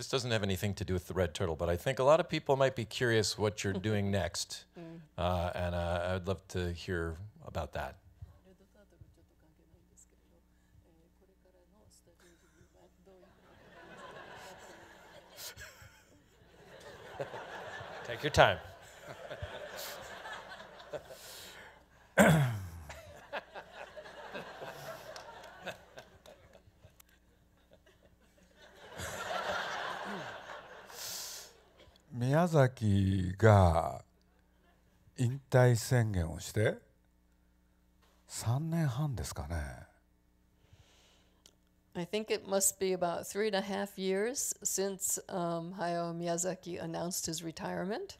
This doesn't have anything to do with the red turtle, but I think a lot of people might be curious what you're doing next, mm. uh, and uh, I'd love to hear about that. Take your time. 宮崎が引退宣言をして3年半ですかね。I think it must be about three and a half years since um, Hayao Miyazaki announced his retirement.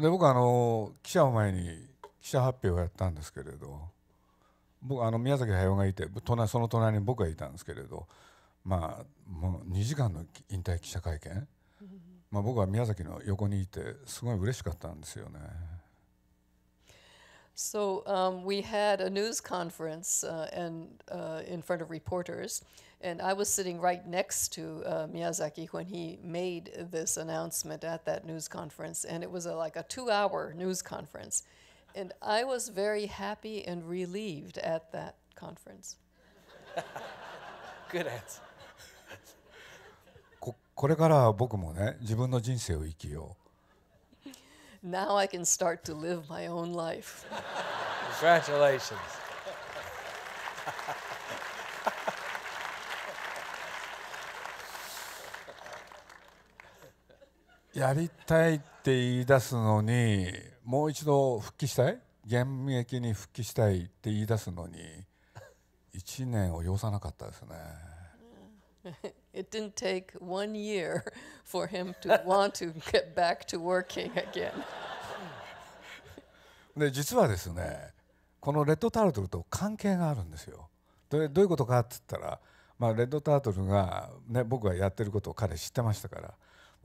で僕あの記者を前に記者発表をやったんですけれど僕あの宮崎駿がいて隣その隣に僕がいたんですけれどまあもう2時間の引退記者会見まあ、僕は宮崎の横にいてすごい嬉しかったんですよね。So um, we had a news conference uh, and uh, in front of reporters, and I was sitting right next to uh, Miyazaki when he made this announcement at that news conference, and it was a, like a two-hour news conference, and I was very happy and relieved at that conference. Good answer. これから僕もね自分の人生を生きよう。Now I can start to live my own life. Congratulations. やりたいって言い出すのにもう一度復帰したい現役に復帰したいって言い出すのに1年を要さなかったですね。it didn't take one year for him to want to get back to working again. で実はですねこのレッドタートルと関係があるんですよ。どういうことかって言ったら、まあ、レッドタートルが、ね、僕がやってることを彼知ってましたから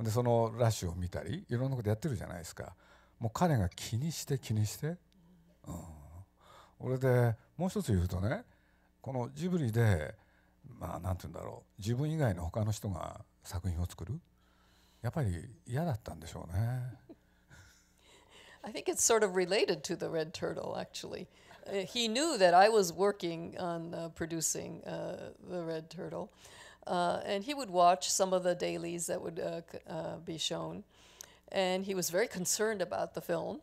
でそのラッシュを見たりいろんなことやってるじゃないですかもう彼が気にして気にして、うん、俺でもう一つ言うとねこのジブリでまあなんて言うんだろう自分以外の他の人が作品を作るやっぱり嫌だったんでしょうね。I think it's sort of related to the Red Turtle, actually. Uh, he knew that I was working on uh, producing uh, the Red Turtle, and he would watch some of the dailies that would uh, be shown, and he was very concerned about the film.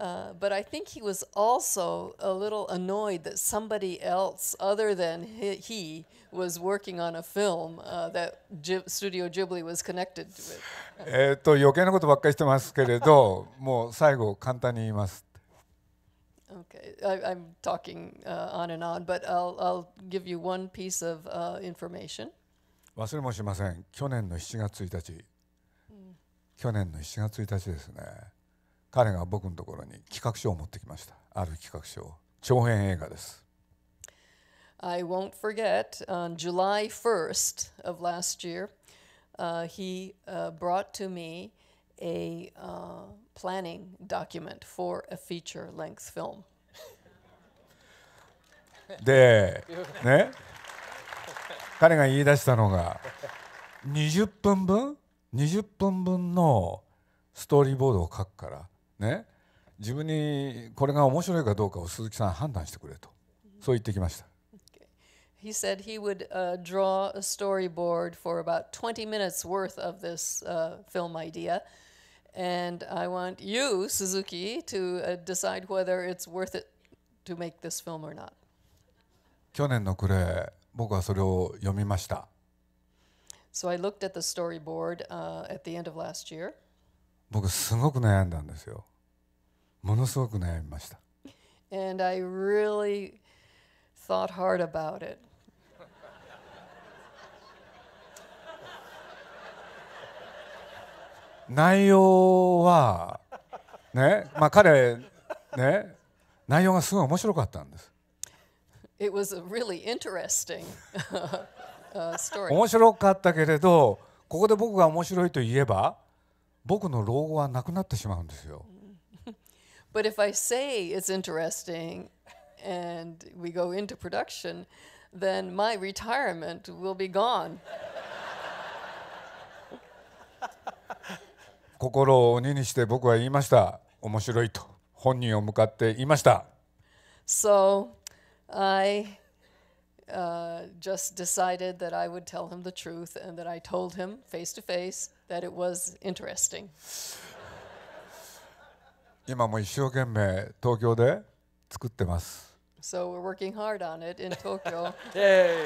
Uh, but I think he was also a little annoyed that somebody else, other than he, he was working on a film uh, that Ghib Studio Ghibli was connected to it. Uh, えっと余計なことばっかりしてますけれど、もう最後簡単に言います。Okay, I, I'm talking、uh, on and on, but I'll I'll give you one piece of、uh, information. 忘れもしません。去年の7月1日。去年の7月1日ですね。彼が僕のところに企画書を持ってきましたある企画書長編映画です I won't forget on July 1st of last year uh, he uh, brought to me a uh, planning document for a feature length film でね彼が言い出したのが20分分20分分のストーリーボードを書くからね、自分にこれが面白いかどうかを鈴木さん判断してくれとそう言ってきました。He said he would uh, draw a storyboard for about 20 minutes worth of this uh, film idea. And I want you, Suzuki, to uh, decide whether it's worth it to make this film or not. 去年の暮れ、僕はそれを読みました。So I looked at the storyboard、uh, at the end of last year. 僕、すごく悩んだんですよ。ものすごく悩みました。And I really thought hard about it. 内容はね、まあ彼ね、内容がすごい面白かったんです。It was a really interesting story. 面白かったけれど、ここで僕が面白いと言えば、僕の老後はなくなってしまうんですよ。But if I say it's interesting and we go into production, then my retirement will be gone. 心を鬼にして僕は言いました。面白いと本人を向かって言いました。So I uh, just decided that I would tell him the truth and that I told him face to face that it was interesting. 今も一生懸命東京で作ってます。So we're working hard on it in Tokyo. Yay!